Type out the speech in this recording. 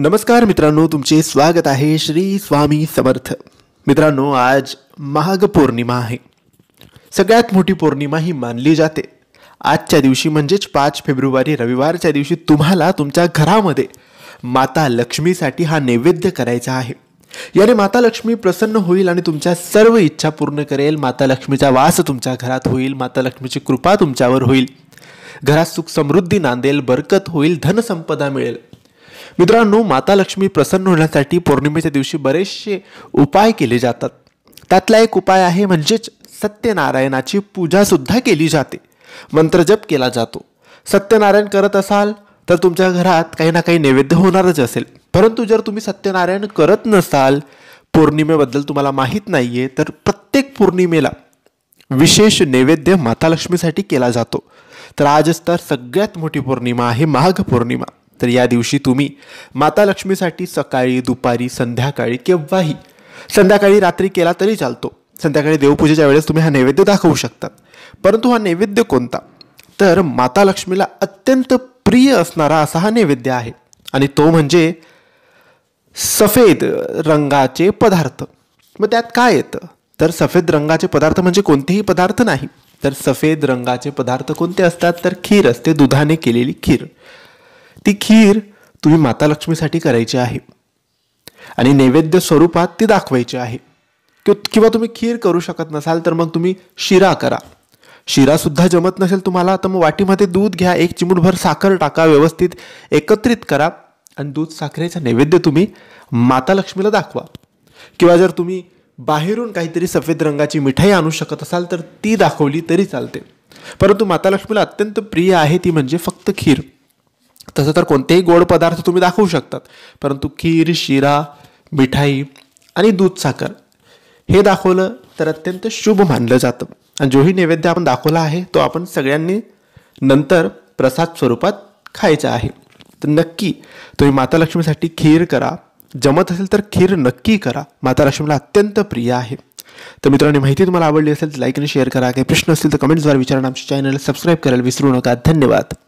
नमस्कार मित्रांनो तुमचे स्वागत आहे श्री स्वामी समर्थ मित्रांनो आज माघ पौर्णिमा आहे सगळ्यात मोठी पौर्णिमा ही मानली जाते आजच्या दिवशी म्हणजेच पाच फेब्रुवारी रविवारच्या दिवशी तुम्हाला तुमच्या घरामध्ये माता लक्ष्मीसाठी हा नैवेद्य करायचा आहे याने माता लक्ष्मी प्रसन्न होईल आणि तुमच्या सर्व इच्छा पूर्ण करेल माता लक्ष्मीचा वास तुमच्या घरात होईल माता लक्ष्मीची कृपा तुमच्यावर होईल घरात सुख समृद्धी नांदेल बरकत होईल धनसंपदा मिळेल मित्रांनो माता लक्ष्मी प्रसन्न होण्यासाठी पौर्णिमेच्या दिवशी बरेचसे उपाय केले जातात त्यातला एक उपाय आहे म्हणजेच सत्यनारायणाची पूजासुद्धा केली जाते मंत्रजप केला जातो सत्यनारायण करत असाल तर तुमच्या घरात काही ना काही नैवेद्य होणारच असेल परंतु जर तुम्ही सत्यनारायण करत नसाल पौर्णिमेबद्दल तुम्हाला माहीत नाही आहे तर प्रत्येक पौर्णिमेला विशेष नैवेद्य माता लक्ष्मीसाठी केला जातो तर आज तर सगळ्यात मोठी पौर्णिमा आहे माघ पौर्णिमा तर या दिवशी तुम्ही माता लक्ष्मीसाठी सकाळी दुपारी संध्याकाळी केव्हाही संध्याकाळी रात्री केला तरी चालतो संध्याकाळी देवपूजेच्या वेळेस तुम्ही हा नैवेद्य दाखवू शकतात परंतु हा नैवेद्य कोणता तर माता लक्ष्मीला अत्यंत प्रिय असणारा असा हा नैवेद्य आहे आणि तो म्हणजे सफेद रंगाचे पदार्थ मग त्यात काय येतं तर सफेद रंगाचे पदार्थ म्हणजे कोणतेही पदार्थ नाही तर सफेद रंगाचे पदार्थ कोणते असतात तर खीर असते दुधाने केलेली खीर ती खीर तुम्ही माता लक्ष्मीसाठी करायची आहे आणि नैवेद्य स्वरूपात ती दाखवायची आहे किंवा तुम्ही खीर करू शकत नसाल तर मग तुम्ही शिरा करा शिरासुद्धा जमत नसेल तुम्हाला तर मग वाटीमध्ये दूध घ्या एक चिमूटभर साखर टाका व्यवस्थित एकत्रित करा आणि दूध साखरेचं नैवेद्य तुम्ही माता लक्ष्मीला दाखवा किंवा जर तुम्ही बाहेरून काहीतरी सफेद रंगाची मिठाई आणू शकत असाल तर ती दाखवली तरी चालते परंतु माता लक्ष्मीला अत्यंत प्रिय आहे ती म्हणजे फक्त खीर तसं तर कोणतेही गोड पदार्थ तुम्ही दाखवू शकतात परंतु खीर शिरा मिठाई आणि दूध साखर हे दाखवलं तर अत्यंत शुभ मानलं जातं आणि जोही नैवेद्य आपण दाखवला आहे तो आपण सगळ्यांनी नंतर प्रसाद स्वरूपात खायचा आहे तर नक्की तुम्ही माता लक्ष्मीसाठी खीर करा जमत असेल तर खीर नक्की करा माता लक्ष्मीला अत्यंत प्रिय आहे तर मित्रांनी माहिती तुम्हाला आवडली असेल तर लाईक आणि शेअर करा काही प्रश्न असतील तर कमेंट्सद्वारे विचारा आमच्या चॅनलला सबस्क्राईब करायला विसरू नका धन्यवाद